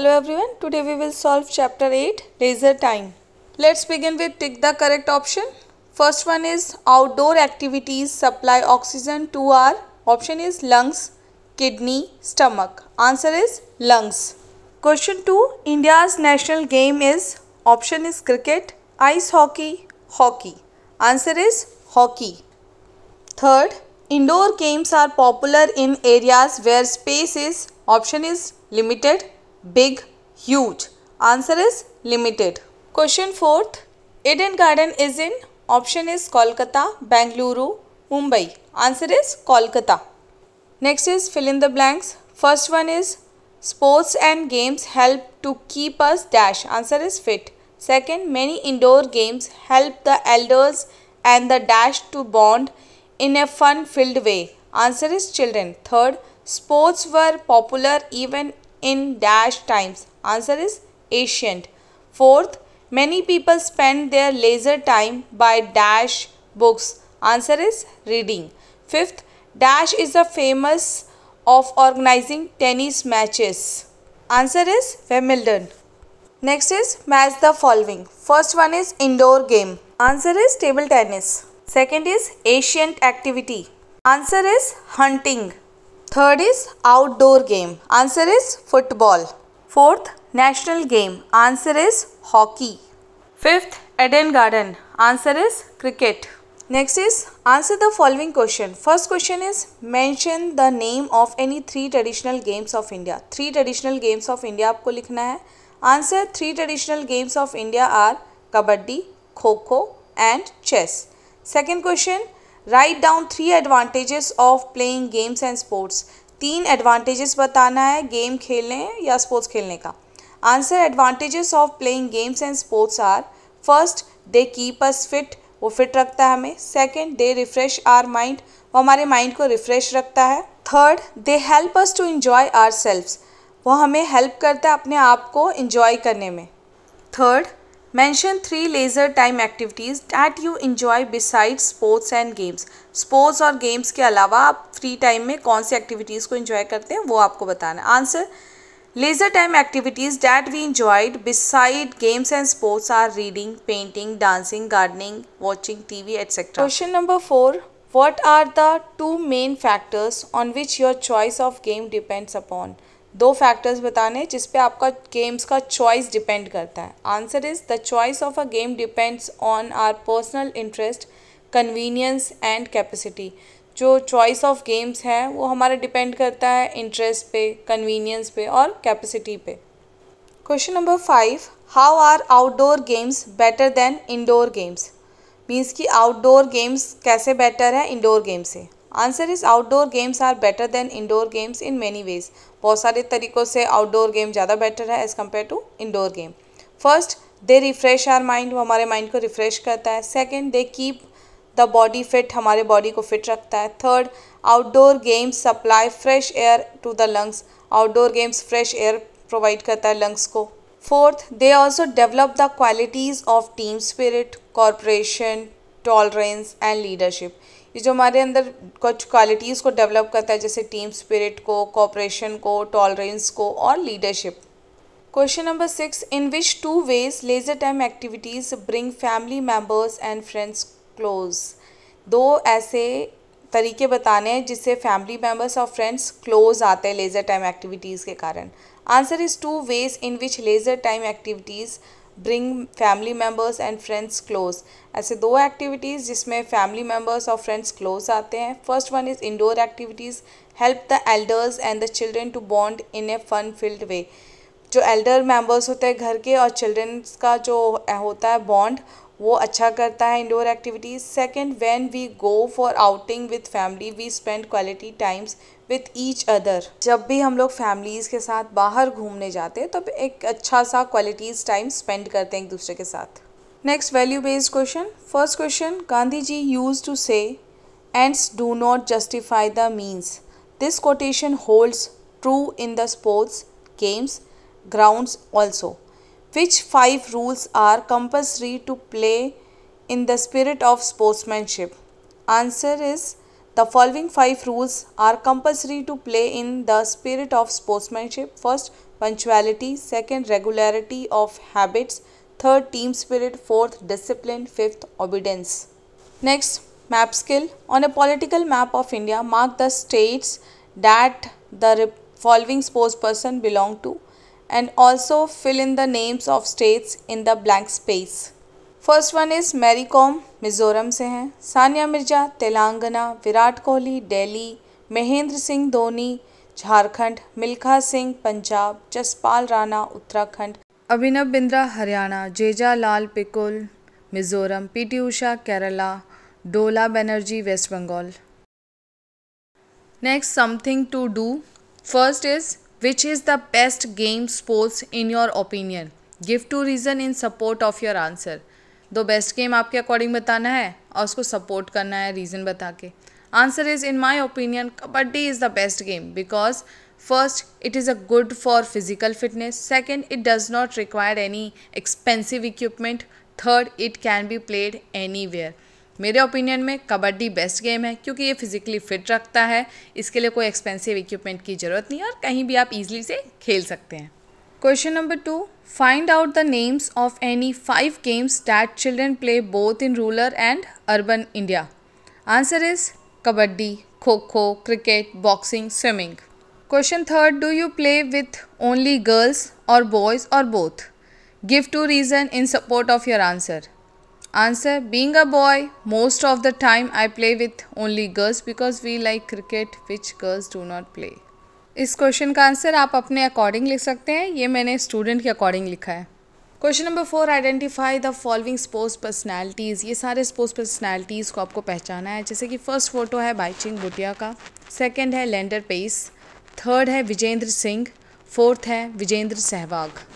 Hello everyone, today we will solve chapter 8 laser time. Let's begin with tick the correct option. First one is outdoor activities supply oxygen to our option is lungs, kidney, stomach. Answer is lungs. Question 2 India's national game is option is cricket, ice hockey, hockey. Answer is hockey. Third, indoor games are popular in areas where space is option is limited big, huge. Answer is limited. Question fourth. Eden Garden is in. Option is Kolkata, Bangalore, Mumbai. Answer is Kolkata. Next is fill in the blanks. First one is sports and games help to keep us dash. Answer is fit. Second, many indoor games help the elders and the dash to bond in a fun filled way. Answer is children. Third, sports were popular even in dash times? Answer is ancient. Fourth, many people spend their leisure time by dash books. Answer is reading. Fifth, dash is the famous of organizing tennis matches. Answer is Wimbledon. Next is match the following. First one is indoor game. Answer is table tennis. Second is ancient activity. Answer is hunting. Third is outdoor game answer is football fourth national game answer is hockey fifth Eden Garden answer is cricket next is answer the following question first question is mention the name of any three traditional games of India three traditional games of India आपको लिखना है answer three traditional games of India are kabaddi kho kho and chess second question write down three advantages of playing games and sports तीन advantages बताना है game खेलने या sports खेलने का answer advantages of playing games and sports are first they keep us fit वो fit रखता है हमें second they refresh our mind वो हमारे माइंड को रिफ्रेश रखता है third they help us to enjoy our self वो हमें हेल्प करता है अपने आप को इन्जॉय करने में third Mention three leisure time activities that you enjoy besides sports and games. Sports और games के अलावा आप free time में कौन सी activities को enjoy करते हैं वो आपको बताना Answer leisure time activities that we enjoyed beside games and sports are reading, painting, dancing, gardening, watching TV, etc. Question number four. What are the two main factors on which your choice of game depends upon? दो factors बताने जिस पे आपका games का choice depend करता है answer is the choice of a game depends on our personal interest convenience and capacity जो choice of games है वो हमारा डिपेंड करता है इंटरेस्ट पे कन्वीनियंस पे और कैपेसिटी पे question number five how are outdoor games better than indoor games means कि आउटडोर गेम्स कैसे बेटर है इंडोर गेम्स से answer is outdoor games are better than indoor games in many ways बहुत सारे तरीक़ों से आउटडोर गेम ज़्यादा better है as compare to indoor game first they refresh our mind वो हमारे माइंड को रिफ़्रेश करता है second they keep the body fit हमारे बॉडी को फिट रखता है third outdoor games supply fresh air to the lungs outdoor games fresh air provide करता है लंग्स को fourth they also develop the qualities of team spirit cooperation tolerance and leadership ये जो हमारे अंदर कुछ क्वालिटीज़ को डेवलप करता है जैसे टीम स्पिरिट को कॉपरेशन को टॉलरेंस को और leadership question number six in which two ways leisure time activities bring family members and friends close दो ऐसे तरीके बताने हैं जिससे फैमिली मेम्बर्स और फ्रेंड्स क्लोज आते हैं लेज़र टाइम एक्टिविटीज़ के कारण answer is two ways in which leisure time activities bring family members and friends close ऐसे दो एक्टिविटीज़ जिसमें फैमिली मेम्बर्स और फ्रेंड्स क्लोज आते हैं first one is indoor activities help the elders and the children to bond in a fun filled way जो elder members होते हैं घर के और चिल्ड्रेंस का जो होता है बॉन्ड वो अच्छा करता है indoor activities second when we go for outing with family we spend quality times with each other जब भी हम लोग फैमिलीज़ के साथ बाहर घूमने जाते हैं तब तो एक अच्छा सा क्वालिटीज़ टाइम स्पेंड करते हैं एक दूसरे के साथ next value based question first question Gandhi ji use to say ends do not justify the means this quotation holds true in the sports games grounds also Which five rules are compulsory to play in the spirit of sportsmanship? Answer is the following five rules are compulsory to play in the spirit of sportsmanship. First, punctuality. Second, regularity of habits. Third, team spirit. Fourth, discipline. Fifth, obedience. Next, map skill. On a political map of India, mark the states that the following sportsperson belong to. and also fill in the names of states in the blank space. First one is Mary Kom Mizoram से हैं Sania Mirza Telangana Virat Kohli Delhi Mahendra Singh Dhoni Jharkhand Milkha Singh Punjab Jaspal Rana Uttarakhand Abhinav Bindra Haryana Jeje Lalpekhlua Mizoram PT Usha Kerala Dola Banerjee West Bengal next something to do first is which is the best game sports in your opinion give two reason in support of your answer दो best game आपके according बताना है और उसको support करना है रीज़न बता के answer is in my opinion kabaddi is the best game because first it is a good for physical fitness second it does not require any expensive equipment third it can be played anywhere मेरे opinion में kabaddi best game है क्योंकि ये physically fit रखता है इसके लिए कोई एक्सपेंसिव इक्विपमेंट की जरूरत नहीं और कहीं भी आप इजीली से खेल सकते हैं question number two find out the names of any five games that children play both in rural and urban India answer is kabaddi kho kho cricket boxing swimming question third do you play with only girls और boys और both give two reason in support of your answer Answer Being a boy, most of the time I play with only girls because we like cricket which girls do not play. इस question का answer आप अपने according लिख सकते हैं ये मैंने student के अकॉर्डिंग लिखा है question number four identify the following sports personalities ये सारे स्पोर्ट्स पर्सनैलिटीज़ को आपको पहचाना है जैसे कि फर्स्ट फोटो है बाइचिंग भुटिया का सेकंड है लैंडर पेस थर्ड है विजेंद्र सिंह फोर्थ है विजेंद्र सहवाग